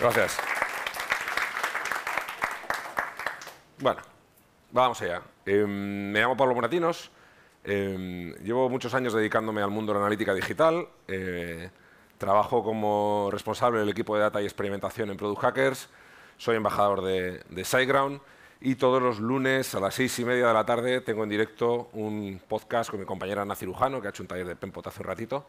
Gracias. Bueno, vamos allá. Em, me llamo Pablo Moratinos. Em, llevo muchos años dedicándome al mundo de la analítica digital. Eh, trabajo como responsable del equipo de data y experimentación en Product Hackers. Soy embajador de, de SiteGround. Y todos los lunes a las seis y media de la tarde tengo en directo un podcast con mi compañera Ana Cirujano, que ha hecho un taller de PEMPOT hace un ratito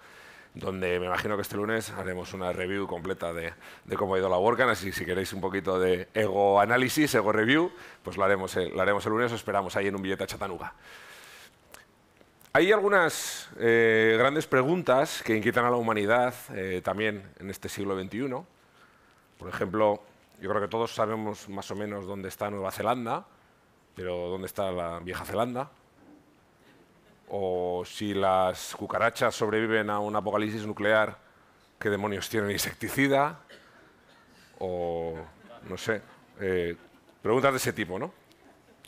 donde me imagino que este lunes haremos una review completa de, cómo ha ido la WordCamp, así que si queréis un poquito de ego análisis, ego review, pues lo haremos el, lunes, o esperamos ahí en un billete a Chatanuga. Hay algunas eh, grandes preguntas que inquietan a la humanidad eh, también en este siglo XXI. Por ejemplo, yo creo que todos sabemos más o menos dónde está Nueva Zelanda, pero ¿dónde está la vieja Zelanda? o si las cucarachas sobreviven a un apocalipsis nuclear, qué demonios tienen insecticida, o no sé, eh, preguntas de ese tipo, ¿no?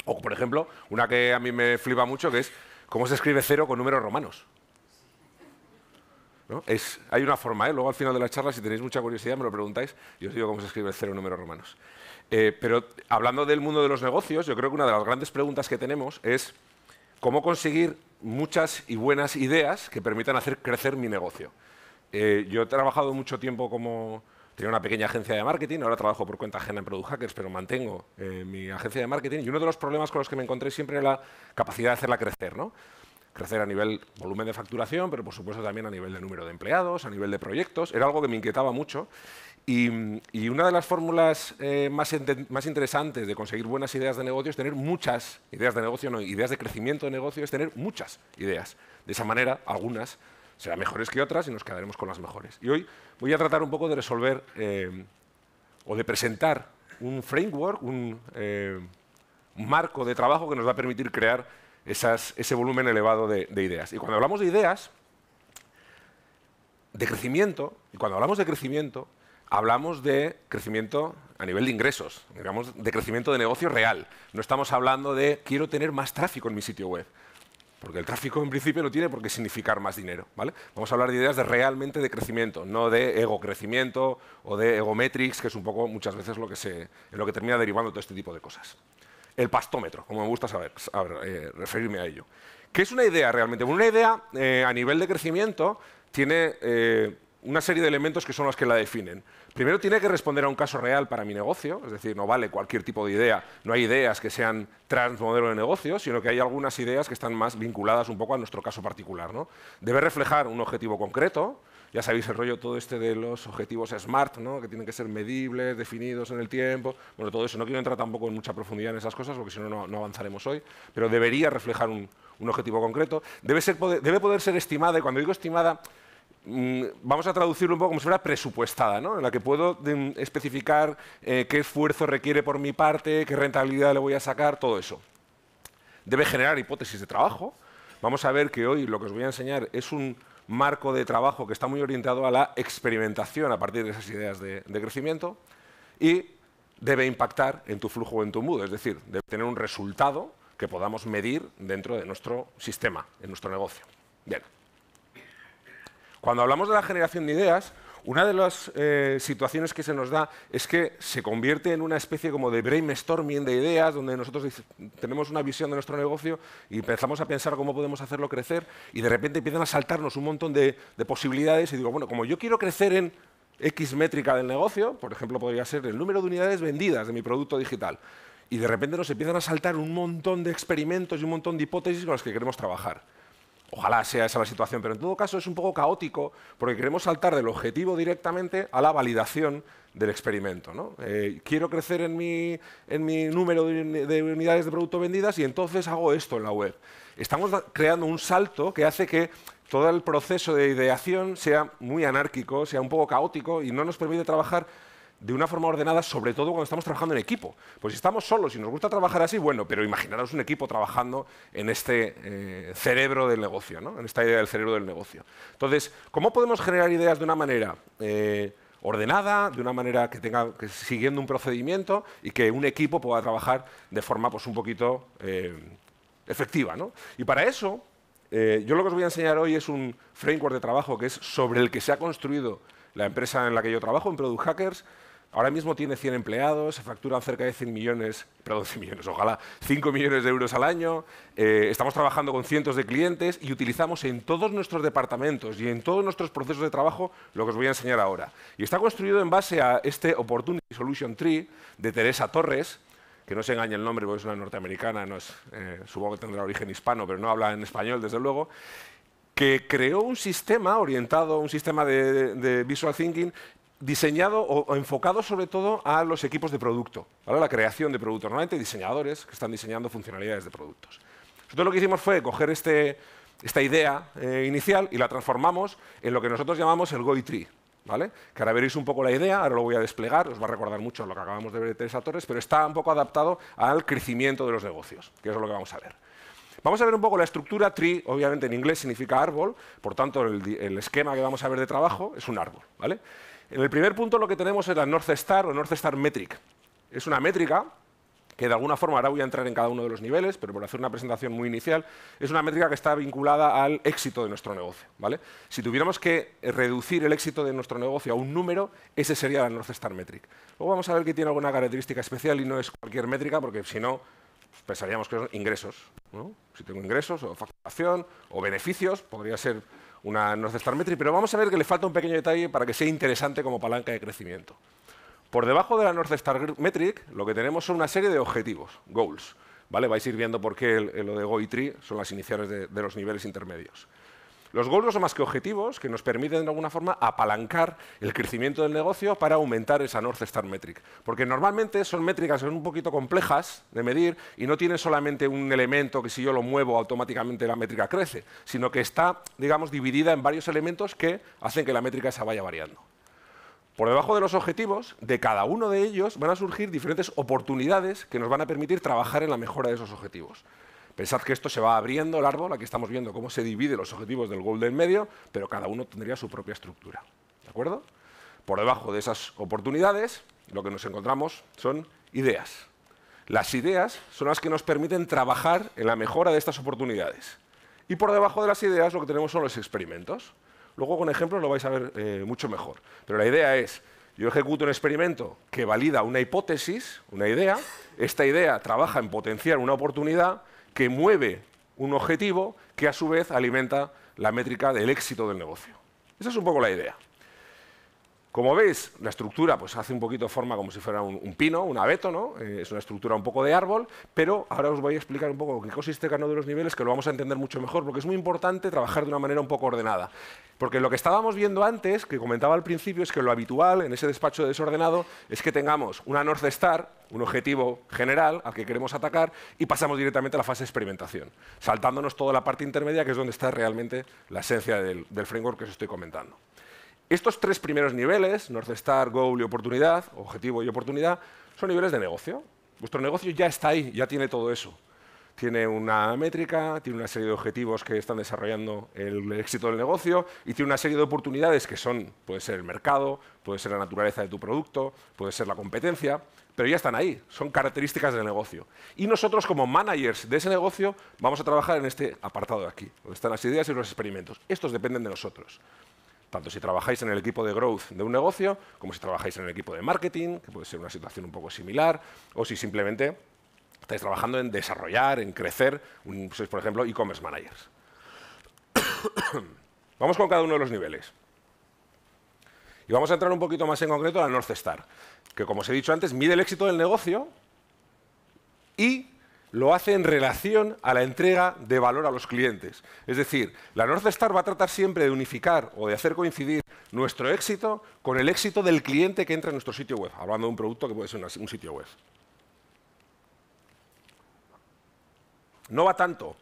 O, por ejemplo, una que a mí me flipa mucho, que es cómo se escribe cero con números romanos. Es, hay una forma, ¿eh? luego al final de la charla, si tenéis mucha curiosidad, me lo preguntáis, yo os digo cómo se escribe cero en números romanos. Eh, pero hablando del mundo de los negocios, yo creo que una de las grandes preguntas que tenemos es cómo conseguir muchas y buenas ideas que permitan hacer crecer mi negocio. Eh, yo he trabajado mucho tiempo como... Tenía una pequeña agencia de marketing, ahora trabajo por cuenta ajena en Product Hackers, pero mantengo eh, mi agencia de marketing. Y uno de los problemas con los que me encontré siempre era la capacidad de hacerla crecer, ¿no? Crecer a nivel volumen de facturación, pero por supuesto también a nivel de número de empleados, a nivel de proyectos. Era algo que me inquietaba mucho y, una de las fórmulas eh, más, interesantes de conseguir buenas ideas de negocio es tener muchas ideas de negocio, no, ideas de crecimiento de negocio es tener muchas ideas. De esa manera, algunas serán mejores que otras y nos quedaremos con las mejores. Y hoy voy a tratar un poco de resolver eh, o de presentar un framework, un, eh, marco de trabajo que nos va a permitir crear ese volumen elevado de, ideas. Y cuando hablamos de ideas, de crecimiento, y cuando hablamos de crecimiento, hablamos de crecimiento a nivel de ingresos, digamos, de crecimiento de negocio real. No estamos hablando de quiero tener más tráfico en mi sitio web. Porque el tráfico en principio no tiene por qué significar más dinero, ¿vale? Vamos a hablar de ideas de realmente de crecimiento, no de ego crecimiento o de egometrics, que es un poco muchas veces lo que, lo que termina derivando todo este tipo de cosas. El pastómetro, como me gusta saber, eh, referirme a ello. ¿Qué es una idea realmente? Una idea eh, a nivel de crecimiento tiene eh, una serie de elementos que son los que la definen. Primero tiene que responder a un caso real para mi negocio, es decir, no vale cualquier tipo de idea, no hay ideas que sean transmodelo de negocio, sino que hay algunas ideas que están más vinculadas un poco a nuestro caso particular. ¿no? Debe reflejar un objetivo concreto, ya sabéis el rollo todo este de los objetivos SMART, que tienen que ser medibles, definidos en el tiempo, bueno, todo eso. No quiero entrar tampoco en mucha profundidad en esas cosas porque si no, no avanzaremos hoy, pero debería reflejar un, objetivo concreto. Debe, ser, debe poder ser estimada, y cuando digo estimada, Mm, vamos a traducirlo un poco como si fuera presupuestada, ¿no? en la que puedo mm, especificar eh, qué esfuerzo requiere por mi parte, qué rentabilidad le voy a sacar, todo eso. Debe generar hipótesis de trabajo. Vamos a ver que hoy lo que os voy a enseñar es un marco de trabajo que está muy orientado a la experimentación a partir de esas ideas de, crecimiento y debe impactar en tu flujo o en tu mudo, es decir, debe tener un resultado que podamos medir dentro de nuestro sistema, en nuestro negocio. Bien. Cuando hablamos de la generación de ideas, una de las eh, situaciones que se nos da es que se convierte en una especie como de brainstorming de ideas, donde nosotros tenemos una visión de nuestro negocio y empezamos a pensar cómo podemos hacerlo crecer y de repente empiezan a saltarnos un montón de, de posibilidades y digo, bueno, como yo quiero crecer en X métrica del negocio, por ejemplo, podría ser el número de unidades vendidas de mi producto digital, y de repente nos empiezan a saltar un montón de experimentos y un montón de hipótesis con las que queremos trabajar. Ojalá sea esa la situación, pero en todo caso es un poco caótico porque queremos saltar del objetivo directamente a la validación del experimento. Eh, quiero crecer en mi, número de, de, unidades de producto vendidas y entonces hago esto en la web. Estamos creando un salto que hace que todo el proceso de ideación sea muy anárquico, sea un poco caótico y no nos permite trabajar de una forma ordenada, sobre todo cuando estamos trabajando en equipo. Pues si estamos solos y nos gusta trabajar así, bueno, pero imaginaros un equipo trabajando en este eh, cerebro del negocio, ¿no? en esta idea del cerebro del negocio. Entonces, ¿cómo podemos generar ideas de una manera eh, ordenada, de una manera que tenga que, siguiendo un procedimiento y que un equipo pueda trabajar de forma pues, un poquito eh, efectiva? ¿no? Y para eso, yo lo que os voy a enseñar hoy es un framework de trabajo que es sobre el que se ha construido la empresa en la que yo trabajo, en Product Hackers, Ahora mismo tiene 100 empleados, se facturan cerca de 100 millones, perdón, millones, ojalá, 5 millones de euros al año. Eh, estamos trabajando con cientos de clientes y utilizamos en todos nuestros departamentos y en todos nuestros procesos de trabajo lo que os voy a enseñar ahora. Y está construido en base a este Opportunity Solution Tree de Teresa Torres, que no se engaña el nombre porque es una norteamericana, eh, supongo que tendrá origen hispano, pero no habla en español, desde luego que creó un sistema orientado, un sistema de, Visual Thinking diseñado o, enfocado sobre todo a los equipos de producto, ¿vale? la creación de productos, normalmente diseñadores que están diseñando funcionalidades de productos. Nosotros lo que hicimos fue coger este, esta idea eh, inicial y la transformamos en lo que nosotros llamamos el GOI e Tree. ¿Vale? Que ahora veréis un poco la idea, ahora lo voy a desplegar, os va a recordar mucho lo que acabamos de ver de Teresa Torres, pero está un poco adaptado al crecimiento de los negocios, que es lo que vamos a ver. Vamos a ver un poco la estructura, tree, obviamente en inglés significa árbol, por tanto el, el esquema que vamos a ver de trabajo es un árbol, ¿vale? En el primer punto lo que tenemos es la North Star o North Star Metric. Es una métrica que de alguna forma, ahora voy a entrar en cada uno de los niveles, pero por hacer una presentación muy inicial, es una métrica que está vinculada al éxito de nuestro negocio. ¿vale? Si tuviéramos que reducir el éxito de nuestro negocio a un número, ese sería la North Star Metric. Luego vamos a ver que tiene alguna característica especial y no es cualquier métrica, porque si no, pensaríamos que son ingresos. Si tengo ingresos, o facturación, o beneficios, podría ser una North Star Metric, pero vamos a ver que le falta un pequeño detalle para que sea interesante como palanca de crecimiento. Por debajo de la North Star Metric, lo que tenemos son una serie de objetivos, goals. ¿vale? Vais a ir viendo por qué lo de y Tree son las iniciales de los niveles intermedios. Los goals son más que objetivos que nos permiten de alguna forma apalancar el crecimiento del negocio para aumentar esa North Star Metric. Porque normalmente son métricas que son un poquito complejas de medir y no tienen solamente un elemento que si yo lo muevo automáticamente la métrica crece, sino que está, digamos, dividida en varios elementos que hacen que la métrica se vaya variando. Por debajo de los objetivos, de cada uno de ellos van a surgir diferentes oportunidades que nos van a permitir trabajar en la mejora de esos objetivos. Pensad que esto se va abriendo el árbol, aquí estamos viendo cómo se divide los objetivos del gol del medio, pero cada uno tendría su propia estructura. ¿De acuerdo? Por debajo de esas oportunidades, lo que nos encontramos son ideas. Las ideas son las que nos permiten trabajar en la mejora de estas oportunidades. Y por debajo de las ideas lo que tenemos son los experimentos. Luego con ejemplos lo vais a ver eh, mucho mejor. Pero la idea es, yo ejecuto un experimento que valida una hipótesis, una idea, esta idea trabaja en potenciar una oportunidad que mueve un objetivo que a su vez alimenta la métrica del éxito del negocio. Esa es un poco la idea. Como veis, la estructura pues, hace un poquito forma como si fuera un, pino, un abeto, ¿no? Eh, es una estructura un poco de árbol, pero ahora os voy a explicar un poco qué consiste cada uno de los niveles, que lo vamos a entender mucho mejor, porque es muy importante trabajar de una manera un poco ordenada. Porque lo que estábamos viendo antes, que comentaba al principio, es que lo habitual en ese despacho desordenado es que tengamos una North Star, un objetivo general al que queremos atacar, y pasamos directamente a la fase de experimentación, saltándonos toda la parte intermedia, que es donde está realmente la esencia del framework que os estoy comentando. Estos tres primeros niveles, North Star, Goal y Oportunidad, Objetivo y Oportunidad, son niveles de negocio. Vuestro negocio ya está ahí, ya tiene todo eso. Tiene una métrica, tiene una serie de objetivos que están desarrollando el éxito del negocio y tiene una serie de oportunidades que son, puede ser el mercado, puede ser la naturaleza de tu producto, puede ser la competencia, pero ya están ahí, son características del negocio. Y nosotros como managers de ese negocio vamos a trabajar en este apartado de aquí, donde están las ideas y los experimentos. Estos dependen de nosotros tanto si trabajáis en el equipo de growth de un negocio, como si trabajáis en el equipo de marketing, que puede ser una situación un poco similar, o si simplemente estáis trabajando en desarrollar, en crecer, un, sois, por ejemplo, e-commerce managers. vamos con cada uno de los niveles. Y vamos a entrar un poquito más en concreto a North Star, que como os he dicho antes, mide el éxito del negocio y lo hace en relación a la entrega de valor a los clientes. Es decir, la North Star va a tratar siempre de unificar o de hacer coincidir nuestro éxito con el éxito del cliente que entra en nuestro sitio web, hablando de un producto que puede ser un sitio web. No va tanto,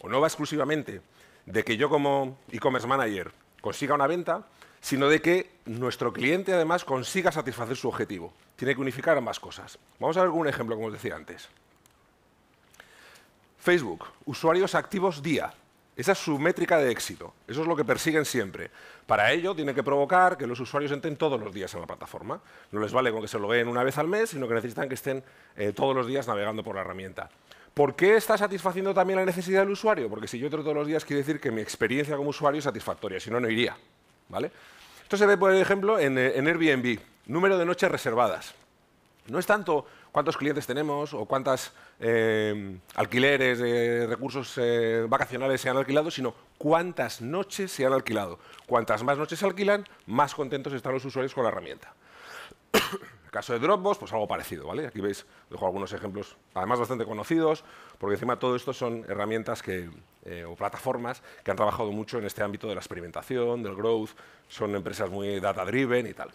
o no va exclusivamente, de que yo como e-commerce manager consiga una venta, sino de que nuestro cliente además consiga satisfacer su objetivo. Tiene que unificar ambas cosas. Vamos a ver un ejemplo, como os decía antes. Facebook, usuarios activos día. Esa es su métrica de éxito. Eso es lo que persiguen siempre. Para ello, tiene que provocar que los usuarios entren todos los días en la plataforma. No les vale con que se lo vean una vez al mes, sino que necesitan que estén eh, todos los días navegando por la herramienta. ¿Por qué está satisfaciendo también la necesidad del usuario? Porque si yo entro todos los días, quiere decir que mi experiencia como usuario es satisfactoria, si no, no iría. ¿vale? Esto se ve, por ejemplo, en eh, Airbnb, número de noches reservadas. No es tanto cuántos clientes tenemos o cuántas eh, alquileres de recursos eh, vacacionales se han alquilado, sino cuántas noches se han alquilado. Cuantas más noches se alquilan, más contentos están los usuarios con la herramienta. En el caso de Dropbox, pues algo parecido, ¿vale? Aquí veis, dejo algunos ejemplos, además bastante conocidos, porque encima todo esto son herramientas que, eh, o plataformas que han trabajado mucho en este ámbito de la experimentación, del growth, son empresas muy data-driven y tal.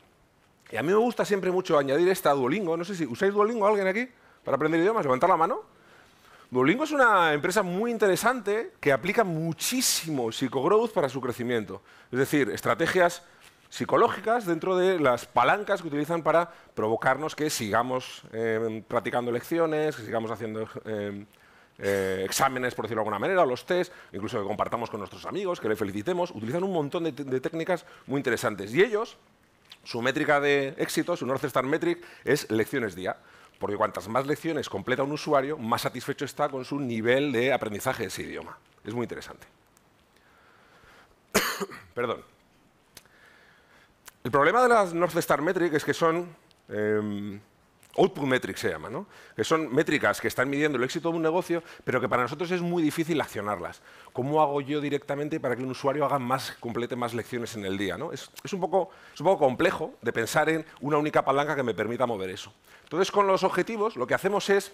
Y a mí me gusta siempre mucho añadir esta Duolingo. No sé si usáis Duolingo alguien aquí para aprender idiomas. Levantar la mano. Duolingo es una empresa muy interesante que aplica muchísimo psicogrowth para su crecimiento. Es decir, estrategias psicológicas dentro de las palancas que utilizan para provocarnos que sigamos eh, practicando lecciones, que sigamos haciendo eh, eh, exámenes, por decirlo de alguna manera, los tests, incluso que compartamos con nuestros amigos, que le felicitemos. Utilizan un montón de técnicas muy interesantes. Y ellos su métrica de éxito, su North Star Metric, es lecciones día. Porque cuantas más lecciones completa un usuario, más satisfecho está con su nivel de aprendizaje de ese idioma. Es muy interesante. Perdón. El problema de las North Star Metric es que son em, output metrics se llama, ¿no? que son métricas que están midiendo el éxito de un negocio, pero que para nosotros es muy difícil accionarlas. ¿Cómo hago yo directamente para que un usuario haga más, complete más lecciones en el día? Es, un poco, complejo de pensar en una única palanca que me permita mover eso. Entonces, con los objetivos, lo que hacemos es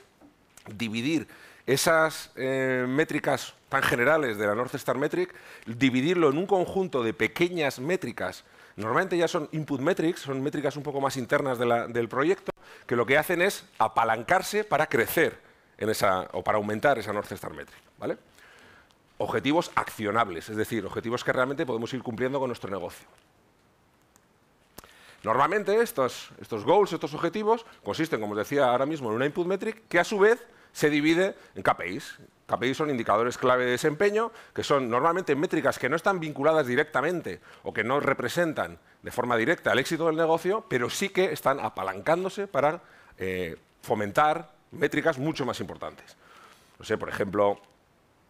dividir esas eh, métricas tan generales de la North Star Metric, dividirlo en un conjunto de pequeñas métricas Normalmente ya son input metrics, son métricas un poco más internas del proyecto, que lo que hacen es apalancarse para crecer en esa, o para aumentar esa North Star Metric. ¿vale? Objetivos accionables, es decir, objetivos que realmente podemos ir cumpliendo con nuestro negocio. Normalmente estos, estos goals, estos objetivos, consisten, como os decía ahora mismo, en una input metric que a su vez se divide en KPIs, KPIs son indicadores clave de desempeño, que son normalmente métricas que no están vinculadas directamente o que no representan de forma directa el éxito del negocio, pero sí que están apalancándose para eh, fomentar métricas mucho más importantes. No sé, por ejemplo,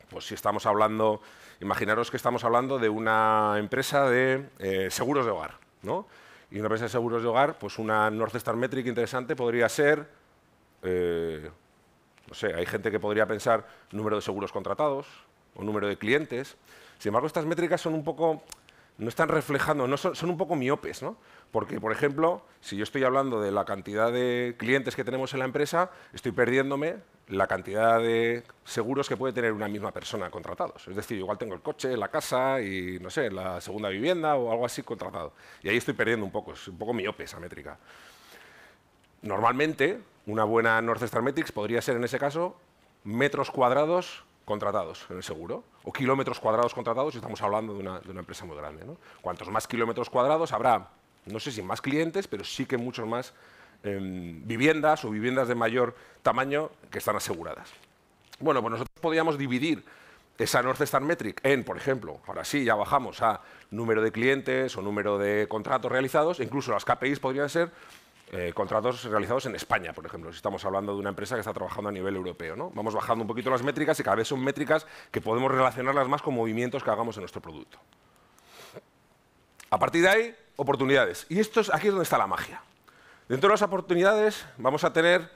pues si estamos hablando, imaginaros que estamos hablando de una empresa de eh, seguros de hogar, ¿no? Y una empresa de seguros de hogar, pues una North Star Metric interesante podría ser eh, no sé, hay gente que podría pensar número de seguros contratados o número de clientes. Sin embargo, estas métricas son un poco, no están reflejando, son, son un poco miopes, ¿no? Porque, por ejemplo, si yo estoy hablando de la cantidad de clientes que tenemos en la empresa, estoy perdiéndome la cantidad de seguros que puede tener una misma persona contratados. Es decir, igual tengo el coche, la casa y, no sé, la segunda vivienda o algo así contratado. Y ahí estoy perdiendo un poco, es un poco miope esa métrica. Normalmente, una buena North Star Metrics podría ser, en ese caso, metros cuadrados contratados en el seguro, o kilómetros cuadrados contratados, si estamos hablando de una, empresa muy grande. Cuantos más kilómetros cuadrados habrá, no sé si más clientes, pero sí que muchos más em, viviendas o viviendas de mayor tamaño que están aseguradas. Bueno, pues nosotros podríamos dividir esa North Star Metric en, por ejemplo, ahora sí, ya bajamos a número de clientes o número de contratos realizados, incluso las KPIs podrían ser eh, contratos realizados en España, por ejemplo, si estamos hablando de una empresa que está trabajando a nivel europeo. Vamos bajando un poquito las métricas y cada vez son métricas que podemos relacionarlas más con movimientos que hagamos en nuestro producto. A partir de ahí, oportunidades. Y esto es, aquí es donde está la magia. Dentro de las oportunidades vamos a tener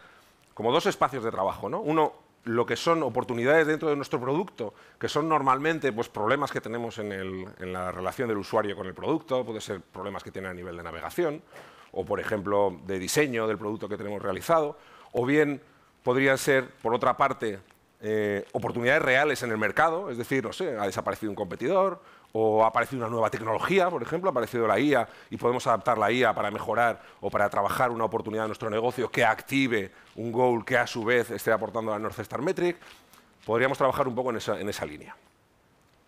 como dos espacios de trabajo. Uno, lo que son oportunidades dentro de nuestro producto, que son normalmente pues, problemas que tenemos en, en la relación del usuario con el producto, puede ser problemas que tiene a nivel de navegación, o por ejemplo de diseño del producto que tenemos realizado, o bien podrían ser, por otra parte, eh, oportunidades reales en el mercado, es decir, no sé, ha desaparecido un competidor o ha aparecido una nueva tecnología, por ejemplo, ha aparecido la IA y podemos adaptar la IA para mejorar o para trabajar una oportunidad de nuestro negocio que active un goal que a su vez esté aportando a North Star Metric. Podríamos trabajar un poco en esa línea.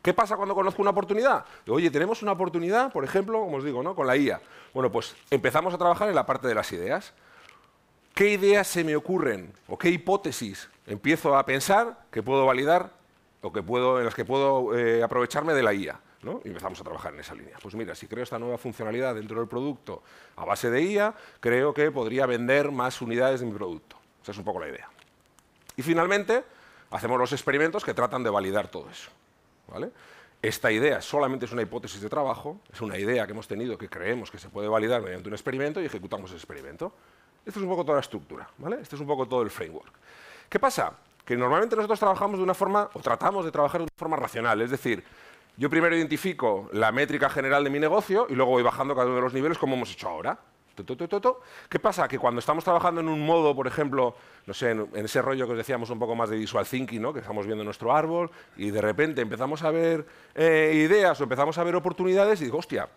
¿Qué pasa cuando conozco una oportunidad? Oye, tenemos una oportunidad, por ejemplo, como os digo, ¿no? con la IA. Bueno, pues empezamos a trabajar en la parte de las ideas. ¿Qué ideas se me ocurren o qué hipótesis empiezo a pensar que puedo validar o que puedo, en las que puedo eh, aprovecharme de la IA? Y empezamos a trabajar en esa línea. Pues mira, si creo esta nueva funcionalidad dentro del producto a base de IA, creo que podría vender más unidades de mi producto. Esa es un poco la idea. Y finalmente, hacemos los experimentos que tratan de validar todo eso. Esta idea solamente es una hipótesis de trabajo, es una idea que hemos tenido que creemos que se puede validar mediante un experimento y ejecutamos el experimento. Esto es un poco toda la estructura, Este es un poco todo el framework. ¿Qué pasa? Que normalmente nosotros trabajamos de una forma, o tratamos de trabajar de una forma racional, es decir, yo primero identifico la métrica general de mi negocio y luego voy bajando cada uno de los niveles como hemos hecho ahora. ¿Qué pasa? Que cuando estamos trabajando en un modo, por ejemplo, no sé, en, ese rollo que os decíamos un poco más de visual thinking, que estamos viendo nuestro árbol y de repente empezamos a ver eh, ideas o empezamos a ver oportunidades y digo, hostia,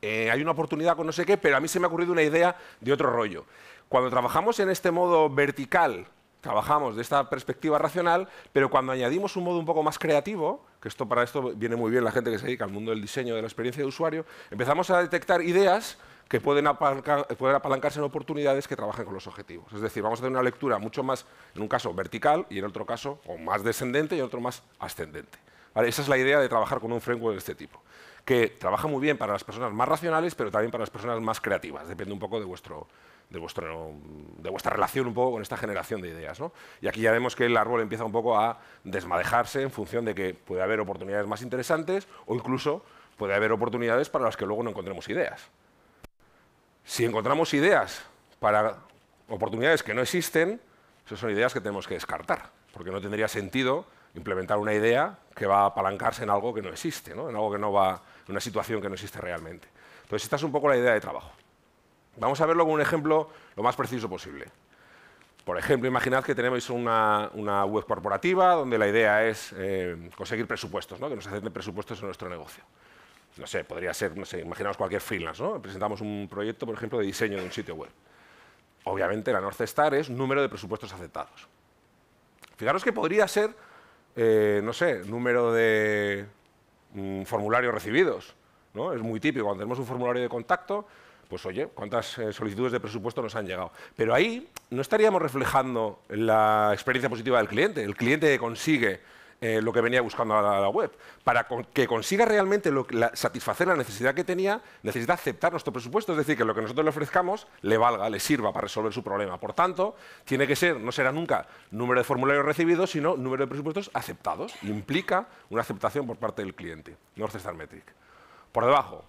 eh, hay una oportunidad con no sé qué, pero a mí se me ha ocurrido una idea de otro rollo. Cuando trabajamos en este modo vertical, trabajamos de esta perspectiva racional, pero cuando añadimos un modo un poco más creativo, que esto para esto viene muy bien la gente que se dedica al mundo del diseño de la experiencia de usuario, empezamos a detectar ideas que pueden, apalancarse en oportunidades que trabajen con los objetivos. Es decir, vamos a hacer una lectura mucho más, en un caso vertical y en otro caso o más descendente y en otro más ascendente. Esa es la idea de trabajar con un framework de este tipo, que trabaja muy bien para las personas más racionales, pero también para las personas más creativas, depende un poco de vuestro, de, vuestra relación un poco con esta generación de ideas. ¿no? Y aquí ya vemos que el árbol empieza un poco a desmadejarse en función de que puede haber oportunidades más interesantes o incluso puede haber oportunidades para las que luego no encontremos ideas. Si encontramos ideas para oportunidades que no existen, esas son ideas que tenemos que descartar, porque no tendría sentido implementar una idea que va a apalancarse en algo que no existe, en algo que no va, en una situación que no existe realmente. Entonces, esta es un poco la idea de trabajo. Vamos a verlo con un ejemplo lo más preciso posible. Por ejemplo, imaginad que tenemos una, web corporativa donde la idea es eh, conseguir presupuestos, que nos acepten presupuestos en nuestro negocio no sé, podría ser, no sé, imaginaos cualquier freelance, ¿no? Presentamos un proyecto, por ejemplo, de diseño de un sitio web. Obviamente la North Star es número de presupuestos aceptados. Fijaros que podría ser, eh, no sé, número de mm, formularios recibidos, ¿no? Es muy típico, cuando tenemos un formulario de contacto, pues oye, cuántas eh, solicitudes de presupuesto nos han llegado. Pero ahí no estaríamos reflejando la experiencia positiva del cliente. El cliente consigue eh, lo que venía buscando a la, web. Para que consiga realmente satisfacer la necesidad que tenía, necesita aceptar nuestro presupuesto, es decir, que lo que nosotros le ofrezcamos le valga, le sirva para resolver su problema. Por tanto, tiene que ser, no será nunca número de formularios recibidos, sino número de presupuestos aceptados. Implica una aceptación por parte del cliente, North Star Metric. Por debajo,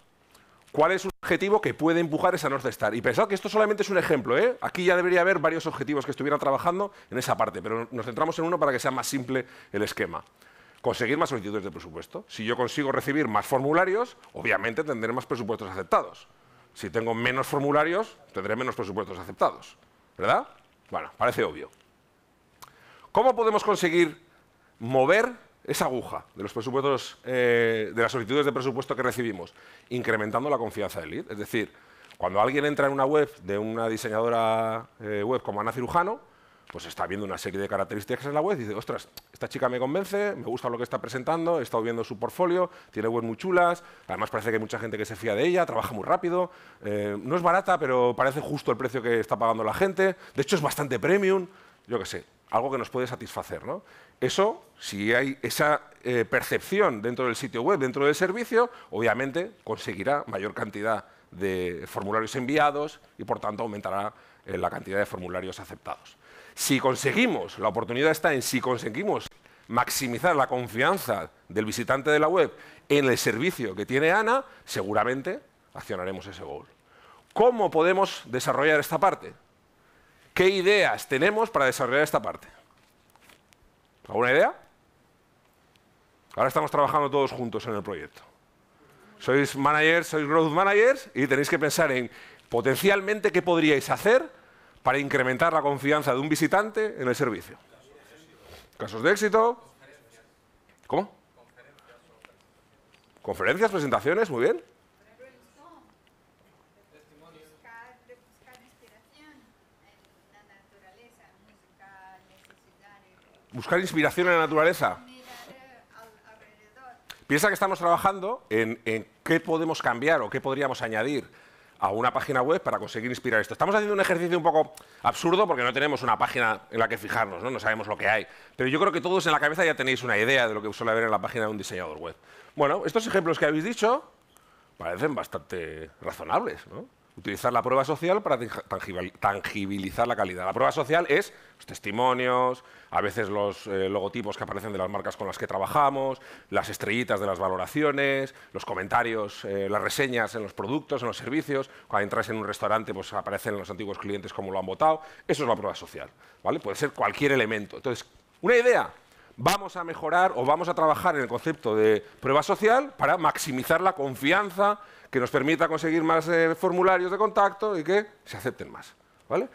cuál es un objetivo que puede empujar esa North Star. Y pensad que esto solamente es un ejemplo, ¿eh? Aquí ya debería haber varios objetivos que estuvieran trabajando en esa parte, pero nos centramos en uno para que sea más simple el esquema. Conseguir más solicitudes de presupuesto. Si yo consigo recibir más formularios, obviamente tendré más presupuestos aceptados. Si tengo menos formularios, tendré menos presupuestos aceptados. ¿Verdad? Bueno, parece obvio. ¿Cómo podemos conseguir mover esa aguja de los presupuestos, eh, de las solicitudes de presupuesto que recibimos, incrementando la confianza del lead. Es decir, cuando alguien entra en una web de una diseñadora eh, web como Ana Cirujano, pues está viendo una serie de características en la web y dice, ostras, esta chica me convence, me gusta lo que está presentando, he estado viendo su portfolio, tiene webs muy chulas, además parece que hay mucha gente que se fía de ella, trabaja muy rápido, eh, no es barata, pero parece justo el precio que está pagando la gente, de hecho es bastante premium, yo qué sé, algo que nos puede satisfacer. ¿no? Eso, si hay esa eh, percepción dentro del sitio web, dentro del servicio, obviamente conseguirá mayor cantidad de formularios enviados y por tanto aumentará eh, la cantidad de formularios aceptados. Si conseguimos, la oportunidad está en si conseguimos maximizar la confianza del visitante de la web en el servicio que tiene Ana, seguramente accionaremos ese goal. ¿Cómo podemos desarrollar esta parte? ¿Qué ideas tenemos para desarrollar esta parte? ¿Alguna idea? Ahora estamos trabajando todos juntos en el proyecto. Sois managers, sois growth managers y tenéis que pensar en potencialmente qué podríais hacer para incrementar la confianza de un visitante en el servicio. Casos de éxito. ¿Cómo? Conferencias, presentaciones, muy bien. buscar inspiración en la naturaleza. Piensa que estamos trabajando en, qué podemos cambiar o qué podríamos añadir a una página web para conseguir inspirar esto. Estamos haciendo un ejercicio un poco absurdo porque no tenemos una página en la que fijarnos, ¿no? no sabemos lo que hay. Pero yo creo que todos en la cabeza ya tenéis una idea de lo que suele haber en la página de un diseñador web. Bueno, estos ejemplos que habéis dicho parecen bastante razonables, ¿no? Utilizar la prueba social para tangibilizar la calidad. La prueba social es los testimonios, a veces los eh, logotipos que aparecen de las marcas con las que trabajamos, las estrellitas de las valoraciones, los comentarios, eh, las reseñas en los productos, en los servicios. Cuando entras en un restaurante, pues aparecen los antiguos clientes como lo han votado. Eso es la prueba social. ¿vale? Puede ser cualquier elemento. Entonces, una idea, vamos a mejorar o vamos a trabajar en el concepto de prueba social para maximizar la confianza que nos permita conseguir más eh, formularios de contacto y que se acepten más. ¿vale?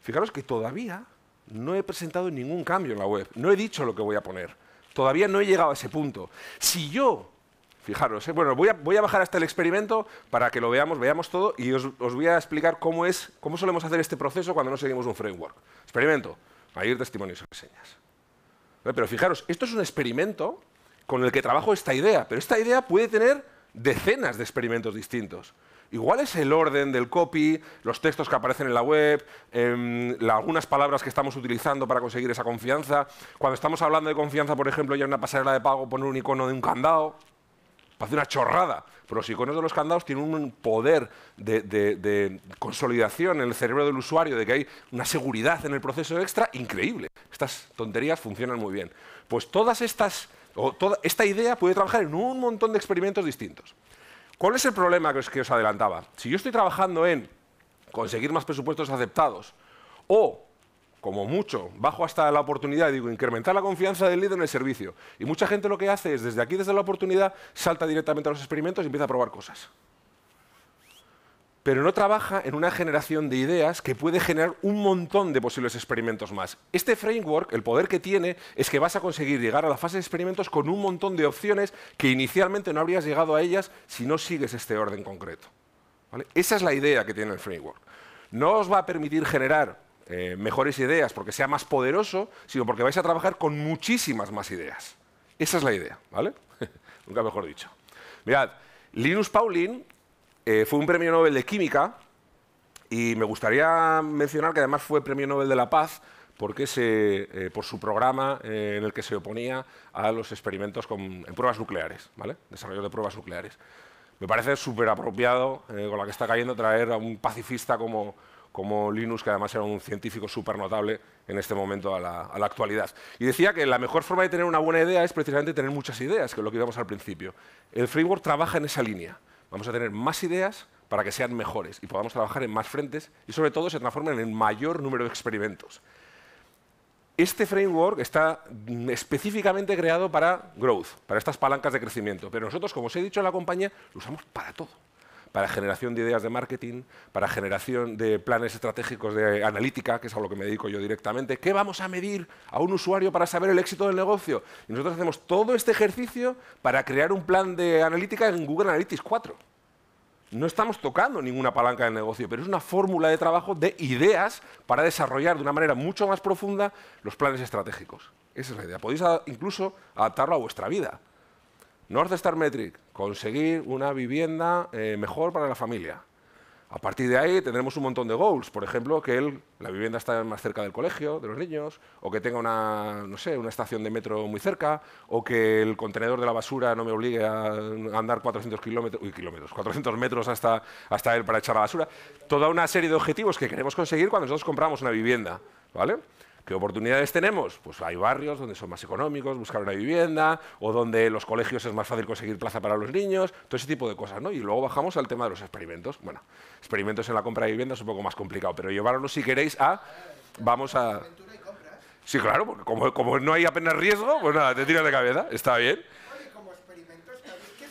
Fijaros que todavía no he presentado ningún cambio en la web, no he dicho lo que voy a poner, todavía no he llegado a ese punto. Si yo, fijaros, eh, bueno, voy a, voy a, bajar hasta el experimento para que lo veamos, veamos todo y os, voy a explicar cómo, es, cómo solemos hacer este proceso cuando no seguimos un framework. Experimento, ir testimonios y reseñas. Pero fijaros, esto es un experimento con el que trabajo esta idea, pero esta idea puede tener decenas de experimentos distintos. Igual es el orden del copy, los textos que aparecen en la web, em, algunas palabras que estamos utilizando para conseguir esa confianza. Cuando estamos hablando de confianza, por ejemplo, ya en una pasarela de pago, poner un icono de un candado, parece una chorrada, pero los iconos de los candados tienen un poder de, de, consolidación en el cerebro del usuario, de que hay una seguridad en el proceso extra increíble. Estas tonterías funcionan muy bien. Pues todas estas esta idea puede trabajar en un montón de experimentos distintos. ¿Cuál es el problema que os, adelantaba? Si yo estoy trabajando en conseguir más presupuestos aceptados o como mucho, bajo hasta la oportunidad, digo, incrementar la confianza del líder en el servicio. Y mucha gente lo que hace es, desde aquí, desde la oportunidad, salta directamente a los experimentos y empieza a probar cosas pero no trabaja en una generación de ideas que puede generar un montón de posibles experimentos más. Este framework, el poder que tiene, es que vas a conseguir llegar a la fase de experimentos con un montón de opciones que inicialmente no habrías llegado a ellas si no sigues este orden concreto. Esa es la idea que tiene el framework. No os va a permitir generar eh, mejores ideas porque sea más poderoso, sino porque vais a trabajar con muchísimas más ideas. Esa es la idea, ¿vale? Nunca mejor dicho. Mirad, Linus Pauling eh, fue un premio Nobel de Química y me gustaría mencionar que además fue premio Nobel de la Paz porque se, eh, por su programa eh, en el que se oponía a los experimentos con, en pruebas nucleares, ¿vale? desarrollo de pruebas nucleares. Me parece súper apropiado, con la que está cayendo, traer a un pacifista como, como Linus, que además era un científico súper notable en este momento a la, a la, actualidad. Y decía que la mejor forma de tener una buena idea es precisamente tener muchas ideas, que es lo que íbamos al principio. El framework trabaja en esa línea vamos a tener más ideas para que sean mejores y podamos trabajar en más frentes y sobre todo se transformen en mayor número de experimentos. Este framework está específicamente creado para growth, para estas palancas de crecimiento, pero nosotros, como os he dicho en la compañía, lo usamos para todo para generación de ideas de marketing, para generación de planes estratégicos de analítica, que es a lo que me dedico yo directamente. ¿Qué vamos a medir a un usuario para saber el éxito del negocio? Y nosotros hacemos todo este ejercicio para crear un plan de analítica en Google Analytics 4. No estamos tocando ninguna palanca del negocio, pero es una fórmula de trabajo de ideas para desarrollar de una manera mucho más profunda los planes estratégicos. Esa es la idea. Podéis incluso adaptarlo a vuestra vida. North Star Metric, conseguir una vivienda eh, mejor para la familia. A partir de ahí tendremos un montón de goals, por ejemplo, que la vivienda esté más cerca del colegio, de los niños, o que tenga una, no sé, una estación de metro muy cerca, o que el contenedor de la basura no me obligue a andar 400 kilómetros, uy, kilómetros, 400 metros hasta, hasta él para echar la basura. Toda una serie de objetivos que queremos conseguir cuando nosotros compramos una vivienda, ¿vale? ¿Qué oportunidades tenemos? Pues hay barrios donde son más económicos, buscar una vivienda, o donde los colegios es más fácil conseguir plaza para los niños, todo ese tipo de cosas, ¿no? Y luego bajamos al tema de los experimentos. Bueno, experimentos en la compra de vivienda es un poco más complicado, pero llevarlo si queréis a... Vamos a... Sí, claro, como, como no hay apenas riesgo, pues nada, te tiras de cabeza, está bien. como experimentos, ¿qué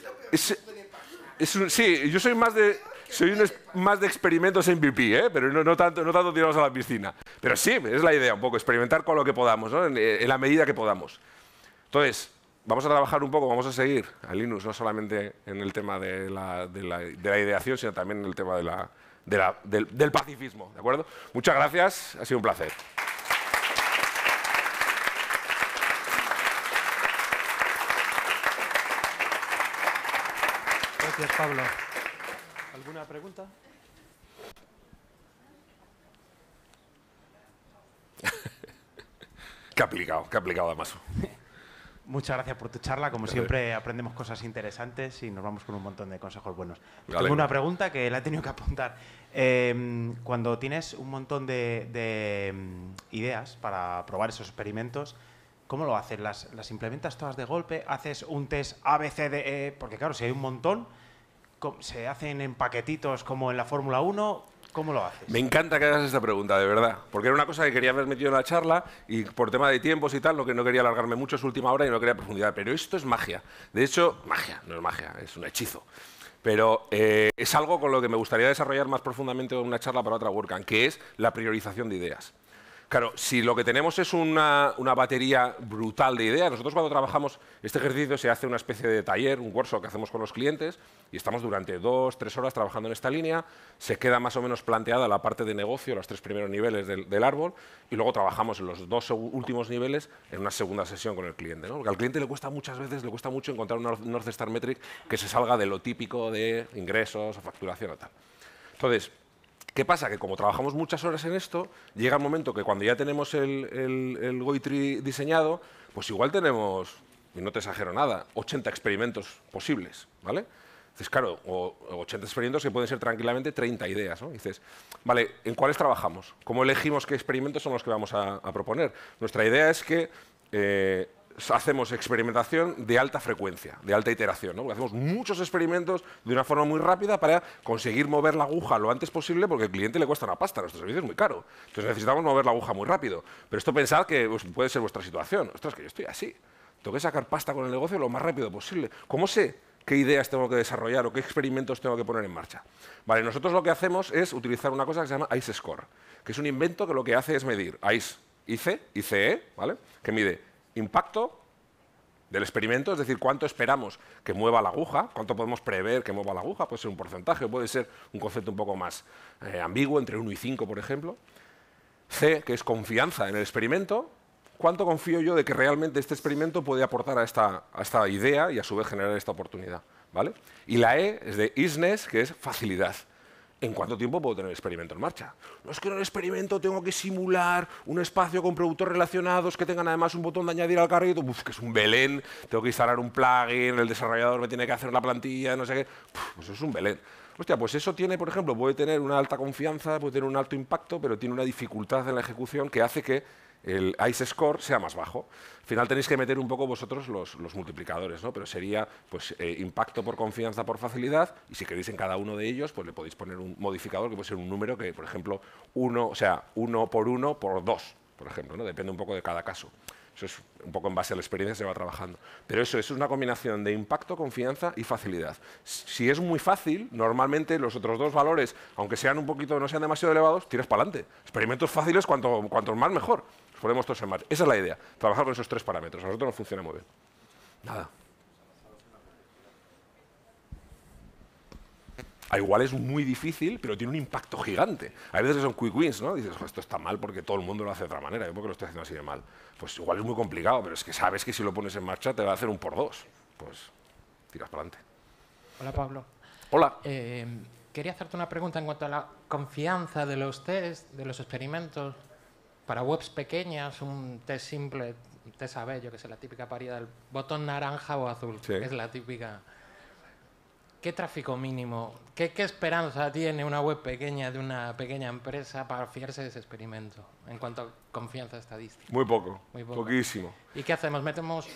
es lo sí, yo soy más de... Soy más de experimentos en ¿eh? pero no, no, tanto, no tanto tirados a la piscina. Pero sí, es la idea un poco, experimentar con lo que podamos, eh, en, la medida que podamos. Entonces, vamos a trabajar un poco, vamos a seguir a Linux, no solamente en el tema de la, ideación, sino también en el tema del, pacifismo. ¿De acuerdo? Muchas gracias, ha sido un placer. Gracias, Pablo. ¿Alguna pregunta? qué aplicado, qué aplicado además. Muchas gracias por tu charla. Como siempre, aprendemos cosas interesantes y nos vamos con un montón de consejos buenos. Tengo una pregunta que la he tenido que apuntar. Em, cuando tienes un montón de, em, ideas para probar esos experimentos, ¿cómo lo haces? ¿Las, ¿Las, implementas todas de golpe? ¿Haces un test ABCDE? Porque claro, si hay un montón, ¿se hacen en paquetitos como en la Fórmula 1? ¿Cómo lo haces? Me encanta que hagas esta pregunta, de verdad, porque era una cosa que quería haber metido en la charla y por tema de tiempos y tal, lo que no quería alargarme mucho es última hora y no quería profundidad, pero esto es magia. De hecho, magia, no es magia, es un hechizo. Pero eh, es algo con lo que me gustaría desarrollar más profundamente en una charla para otra WordCamp, que es la priorización de ideas. Claro, si lo que tenemos es una, batería brutal de ideas, nosotros cuando trabajamos este ejercicio se hace una especie de taller, un workshop que hacemos con los clientes y estamos durante dos, tres horas trabajando en esta línea, se queda más o menos planteada la parte de negocio, los tres primeros niveles del, árbol y luego trabajamos en los dos últimos niveles en una segunda sesión con el cliente. Porque al cliente le cuesta muchas veces, le cuesta mucho encontrar una North Star Metric que se salga de lo típico de ingresos o facturación o tal. Entonces, ¿Qué pasa? Que como trabajamos muchas horas en esto, llega el momento que cuando ya tenemos el, Goitri diseñado, pues igual tenemos, y no te exagero nada, 80 experimentos posibles, ¿vale? Dices, claro, o 80 experimentos que pueden ser tranquilamente 30 ideas. ¿no? Dices, vale, ¿en cuáles trabajamos? ¿Cómo elegimos qué experimentos son los que vamos a, proponer? Nuestra idea es que eh, hacemos experimentación de alta frecuencia, de alta iteración, ¿no? porque hacemos muchos experimentos de una forma muy rápida para conseguir mover la aguja lo antes posible, porque al cliente le cuesta una pasta, nuestro servicio es muy caro. Entonces necesitamos mover la aguja muy rápido. Pero esto pensad que pues, puede ser vuestra situación. Ostras, que yo estoy así. Tengo que sacar pasta con el negocio lo más rápido posible. ¿Cómo sé qué ideas tengo que desarrollar o qué experimentos tengo que poner en marcha? Vale, nosotros lo que hacemos es utilizar una cosa que se llama ICE Score, que es un invento que lo que hace es medir ICE, ICE, ICE, ¿vale? Que mide impacto del experimento, es decir, cuánto esperamos que mueva la aguja, cuánto podemos prever que mueva la aguja, puede ser un porcentaje, puede ser un concepto un poco más eh, ambiguo, entre 1 y 5, por ejemplo. C, que es confianza en el experimento, cuánto confío yo de que realmente este experimento puede aportar a esta, idea y a su vez generar esta oportunidad. Y la E es de isness, que es facilidad. ¿En cuánto tiempo puedo tener el experimento en marcha? No es que en el experimento tengo que simular un espacio con productos relacionados que tengan además un botón de añadir al carrito, Uf, que es un belén, tengo que instalar un plugin, el desarrollador me tiene que hacer una plantilla, no sé qué, pues eso es un belén. Hostia, pues eso tiene, por ejemplo, puede tener una alta confianza, puede tener un alto impacto, pero tiene una dificultad en la ejecución que hace que el ICE score sea más bajo. Al final tenéis que meter un poco vosotros los, multiplicadores, ¿no? Pero sería pues, eh, impacto por confianza por facilidad y si queréis en cada uno de ellos, pues le podéis poner un modificador que puede ser un número que, por ejemplo, uno, o sea, uno por uno por dos, por ejemplo, ¿no? Depende un poco de cada caso. Eso es un poco en base a la experiencia que se va trabajando. Pero eso, eso, es una combinación de impacto, confianza y facilidad. Si es muy fácil, normalmente los otros dos valores, aunque sean un poquito, no sean demasiado elevados, tiras para adelante. Experimentos fáciles, cuanto, cuanto más mejor ponemos todos en marcha. Esa es la idea, trabajar con esos tres parámetros. A nosotros no funciona muy bien. Nada. A ah, igual es muy difícil, pero tiene un impacto gigante. Hay veces que son quick wins, ¿no? Dices, esto está mal porque todo el mundo lo hace de otra manera, yo porque lo estoy haciendo así de mal. Pues igual es muy complicado, pero es que sabes que si lo pones en marcha te va a hacer un por dos. Pues tiras para adelante. Hola, Pablo. Hola. Eh, quería hacerte una pregunta en cuanto a la confianza de los test, de los experimentos para webs pequeñas, un test simple, te sabe, yo que es la típica paridad, del botón naranja o azul, que es la típica. ¿Qué tráfico mínimo? ¿Qué, esperanza tiene una web pequeña de una pequeña empresa para fiarse de ese experimento en cuanto a confianza estadística? Muy poco, Muy poco. poquísimo. ¿Y qué hacemos? ¿Metemos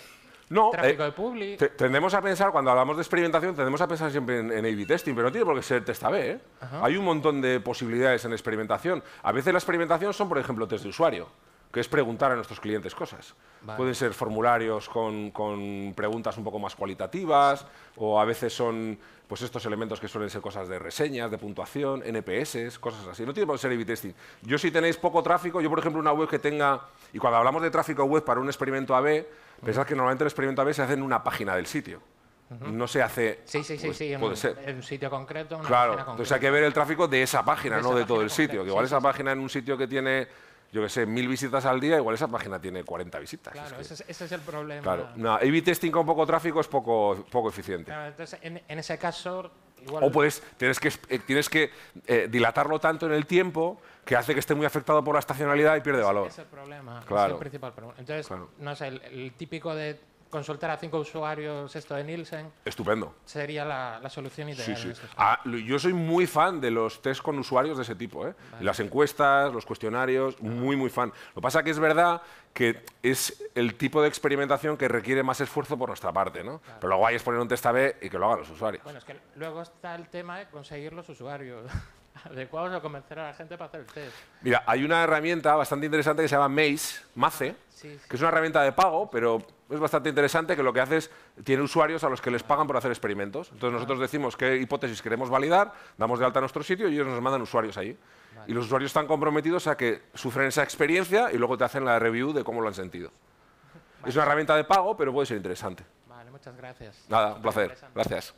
no, eh, tendemos a pensar, cuando hablamos de experimentación, tendemos a pensar siempre en, A-B testing, pero no tiene por qué ser test A-B. ¿eh? Hay un montón de posibilidades en experimentación. A veces la experimentación son, por ejemplo, test de usuario que es preguntar a nuestros clientes cosas. Pueden ser formularios con, preguntas un poco más cualitativas o a veces son pues estos elementos que suelen ser cosas de reseñas, de puntuación, NPS, cosas así. No tiene por qué ser A-B testing. Yo si tenéis poco tráfico, yo por ejemplo una web que tenga, y cuando hablamos de tráfico web para un experimento A-B... Pensad que normalmente el experimento AB se hace en una página del sitio. No se hace. Sí, sí, sí, pues, en, un, sitio concreto. claro, entonces hay que ver el tráfico de esa página, no de todo el sitio. Que igual esa página en un sitio que tiene yo qué sé, mil visitas al día, igual esa página tiene 40 visitas. Claro, ese, es, el problema. Claro, no, A-B testing con poco tráfico es poco, poco eficiente. Claro, entonces, en, ese caso, o puedes, tienes que, eh, tienes que eh, dilatarlo tanto en el tiempo que hace que esté muy afectado por la estacionalidad y pierde valor. Ese es el problema, claro. es el principal problema. Entonces, no sé, el, típico de consultar a cinco usuarios esto de Nielsen... Estupendo. Sería la, la solución ideal. Sí, sí. Ah, yo soy muy fan de los test con usuarios de ese tipo. ¿eh? Las encuestas, los cuestionarios, muy, muy fan. Lo que pasa que es verdad que es el tipo de experimentación que requiere más esfuerzo por nuestra parte. ¿no? Pero lo guay es poner un test A-B y que lo hagan los usuarios. Bueno, es que luego está el tema de conseguir los usuarios adecuados a convencer a la gente para hacer el test. Mira, hay una herramienta bastante interesante que se llama Maze, Mace, que es una herramienta de pago, pero es bastante interesante que lo que hace es, tiene usuarios a los que les pagan por hacer experimentos. Entonces nosotros decimos qué hipótesis queremos validar, damos de alta a nuestro sitio y ellos nos mandan usuarios ahí. Y los usuarios están comprometidos a que sufren esa experiencia y luego te hacen la review de cómo lo han sentido. Es una herramienta de pago, pero puede ser interesante. Vale, muchas gracias. Nada, un placer. Gracias.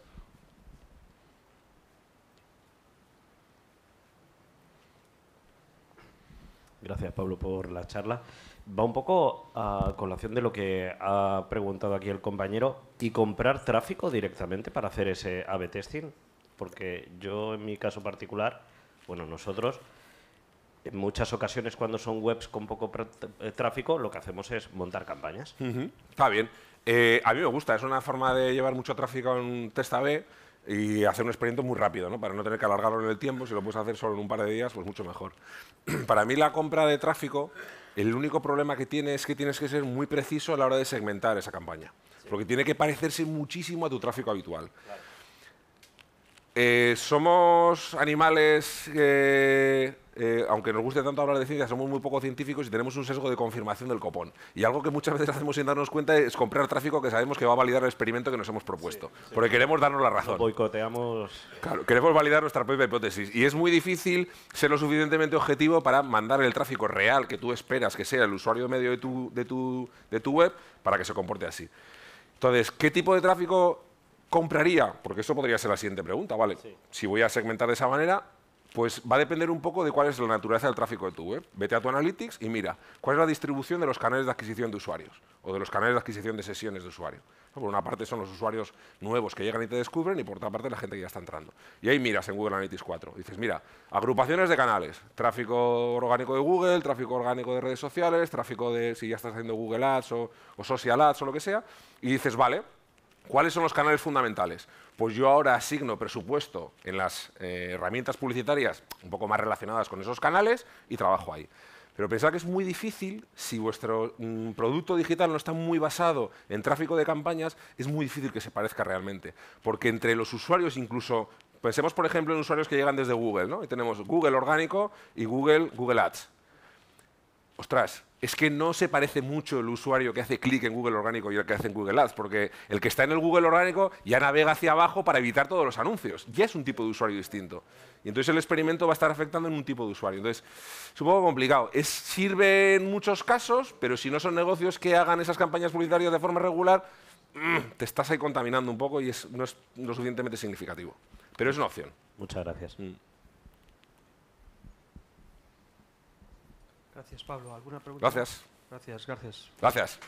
Gracias, Pablo, por la charla va un poco a colación de lo que ha preguntado aquí el compañero y comprar tráfico directamente para hacer ese A-B testing. Porque yo, en mi caso particular, bueno, nosotros, en muchas ocasiones cuando son webs con poco eh, tráfico, lo que hacemos es montar campañas. Está bien. Eh, a mí me gusta, es una forma de llevar mucho tráfico en un test A-B y hacer un experimento muy rápido, ¿no? Para no tener que alargarlo en el tiempo, si lo puedes hacer solo en un par de días, pues mucho mejor. para mí la compra de tráfico el único problema que tiene es que tienes que ser muy preciso a la hora de segmentar esa campaña, porque tiene que parecerse muchísimo a tu tráfico habitual. Eh, somos animales, que, eh, aunque nos guste tanto hablar de ciencia, somos muy poco científicos y tenemos un sesgo de confirmación del copón. Y algo que muchas veces hacemos sin darnos cuenta es comprar tráfico que sabemos que va a validar el experimento que nos hemos propuesto. Porque queremos darnos la razón. boicoteamos. Claro, queremos validar nuestra propia hipótesis. Y es muy difícil ser lo suficientemente objetivo para mandar el tráfico real que tú esperas que sea el usuario medio de tu, de de tu web para que se comporte así. Entonces, ¿qué tipo de tráfico compraría? Porque eso podría ser la siguiente pregunta, ¿vale? Si voy a segmentar de esa manera, pues va a depender un poco de cuál es la naturaleza del tráfico de tu web. Vete a tu Analytics y mira cuál es la distribución de los canales de adquisición de usuarios o de los canales de adquisición de sesiones de usuario. Por una parte son los usuarios nuevos que llegan y te descubren y por otra parte la gente que ya está entrando. Y ahí miras en Google Analytics 4. dices, mira, agrupaciones de canales, tráfico orgánico de Google, tráfico orgánico de redes sociales, tráfico de si ya estás haciendo Google Ads o, o Social Ads o lo que sea. Y dices, vale, ¿Cuáles son los canales fundamentales? Pues yo ahora asigno presupuesto en las eh, herramientas publicitarias un poco más relacionadas con esos canales y trabajo ahí. Pero pensad que es muy difícil, si vuestro mm, producto digital no está muy basado en tráfico de campañas, es muy difícil que se parezca realmente. Porque entre los usuarios, incluso, pensemos por ejemplo en usuarios que llegan desde Google, ¿no? Y tenemos Google orgánico y Google, Google Ads ostras, es que no se parece mucho el usuario que hace clic en Google Orgánico y el que hace en Google Ads, porque el que está en el Google Orgánico ya navega hacia abajo para evitar todos los anuncios. Ya es un tipo de usuario distinto. Y entonces el experimento va a estar afectando en un tipo de usuario. Entonces, es un poco complicado. sirve en muchos casos, pero si no son negocios que hagan esas campañas publicitarias de forma regular, mm, te estás ahí contaminando un poco y no es lo suficientemente significativo. Pero es una opción. Muchas gracias. Mm. Gracias, Pablo. ¿Alguna pregunta? Gracias. Gracias, gracias. Gracias.